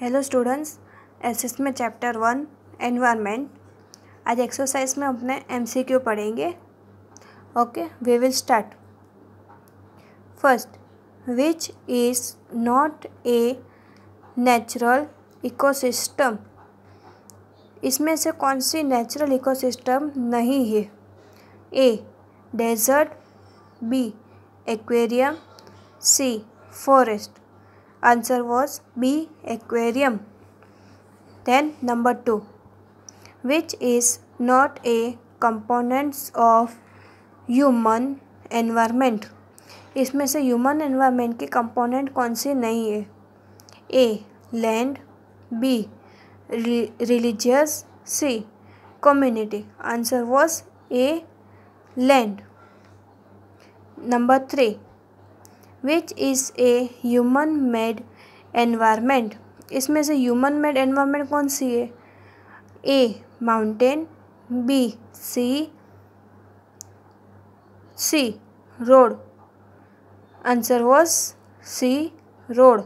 Hello students एस में chapter one environment आज एक्सरसाइज में अपने एमसीक्यू पढ़ेंगे okay we will start first which is not a natural ecosystem इसमें से कौन सी नेचुरल इकोसिस्टम नहीं है A desert B aquarium C forest Answer was B. Aquarium. Then number 2 which is not a components of human environment इसमें से human environment के component कौन से नहीं है A land B religious C community answer was A land number three which is a human made environment इसमें से human made environment कौन सी है A mountain B sea C road answer was C road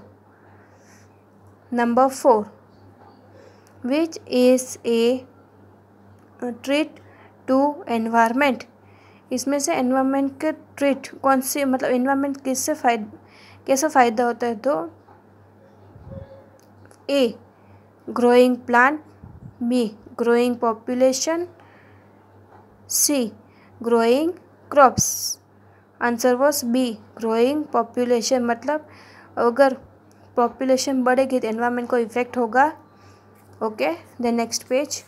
number four which is a threat to environment इसमें से environment के treat कौन से मतलब एनवायरनमेंट किससे फायद कैसा फ़ायदा होता है तो A growing plant B growing population C growing crops answer was B growing population मतलब अगर पॉपुलेशन बढ़ेगी तो एनवायरनमेंट को इफेक्ट होगा okay the next page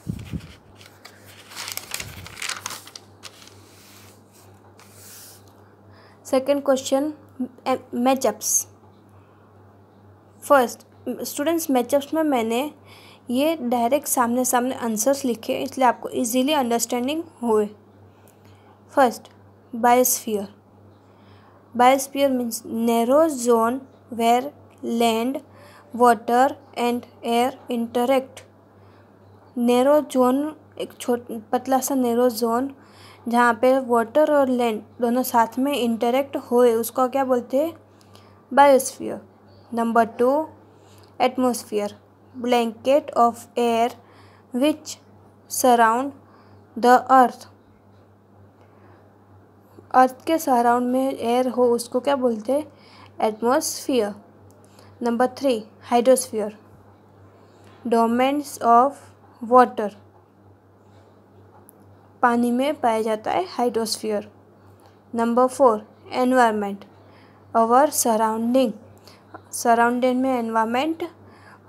second question matchups first students matchups में मैंने ये डायरेक्ट सामने सामने आंसर्स लिखे इसलिए आपको इजीली अंडरस्टैंडिंग हुए first biosphere biosphere means narrow zone where land water and air interact narrow zone एक छोट पतला सा नैरो जोन जहाँ पे वाटर और लैंड दोनों साथ में इंटरेक्ट होए उसको क्या बोलते हैं biosphere number two atmosphere blanket of air which surround the earth earth के सराउंड में एयर हो उसको क्या बोलते हैं atmosphere number three hydrosphere domains of water पानी में पाया जाता है हाइड्रोस्फीयर नंबर फोर एनवायरनमेंट और सराउंडिंग सराउंडिंग में एनवायरनमेंट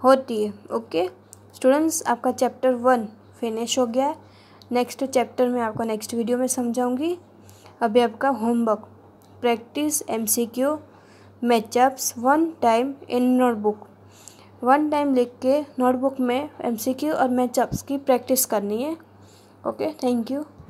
होती है ओके स्टूडेंट्स आपका चैप्टर वन फिनिश हो गया है नेक्स्ट चैप्टर में आपको नेक्स्ट वीडियो में समझाऊंगी अभी आपका homework practice MCQ matchups one time in notebook one time लिख के नोटबुक में एमसीक्यू और मैचअप्स की प्रैक्टिस करनी है okay thank you